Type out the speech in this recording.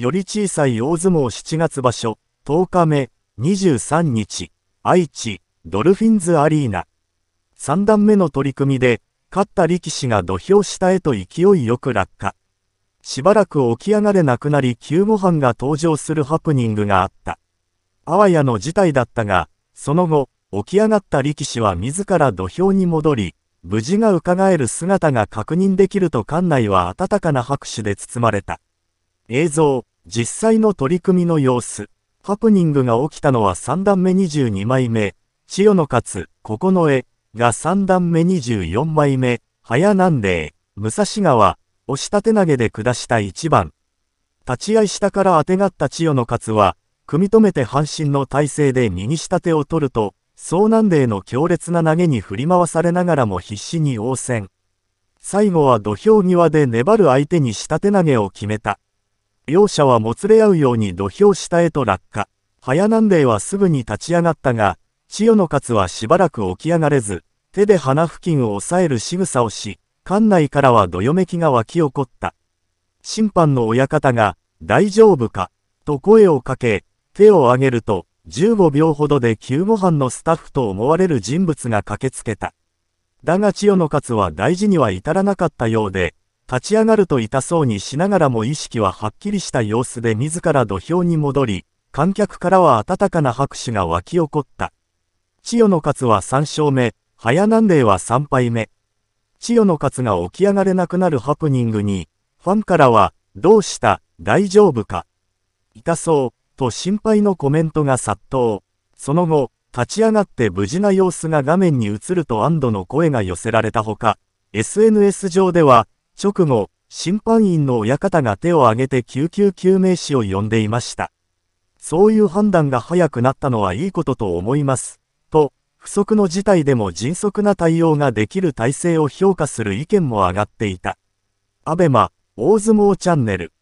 より小さい大相撲7月場所、10日目、23日、愛知、ドルフィンズアリーナ。3段目の取り組みで、勝った力士が土俵下へと勢いよく落下。しばらく起き上がれなくなり救護班が登場するハプニングがあった。あわやの事態だったが、その後、起き上がった力士は自ら土俵に戻り、無事が伺える姿が確認できると館内は温かな拍手で包まれた。映像、実際の取り組みの様子。ハプニングが起きたのは3段目22枚目、千代の勝、九重が3段目24枚目、早南霊、武蔵川、押し立て投げで下した1番。立ち合い下からあてがった千代の勝は、組み止めて半身の体勢で右下手を取ると、遭難霊の強烈な投げに振り回されながらも必死に応戦。最後は土俵際で粘る相手に下手投げを決めた。両者はもつれ合うように土俵下へと落下。早南霊はすぐに立ち上がったが、千代の勝はしばらく起き上がれず、手で鼻付近を押さえる仕草をし、館内からはどよめきが湧き起こった。審判の親方が、大丈夫か、と声をかけ、手を上げると、15秒ほどで救護班のスタッフと思われる人物が駆けつけた。だが千代の勝は大事には至らなかったようで、立ち上がると痛そうにしながらも意識ははっきりした様子で自ら土俵に戻り、観客からは温かな拍手が沸き起こった。千代の勝は3勝目、早南霊は3敗目。千代の勝が起き上がれなくなるハプニングに、ファンからは、どうした大丈夫か痛そう、と心配のコメントが殺到。その後、立ち上がって無事な様子が画面に映ると安堵の声が寄せられたほか、SNS 上では、直後、審判員の親方が手を挙げて救急救命士を呼んでいました。そういう判断が早くなったのはいいことと思います。と、不測の事態でも迅速な対応ができる体制を評価する意見も上がっていた。アベマ、大相撲チャンネル。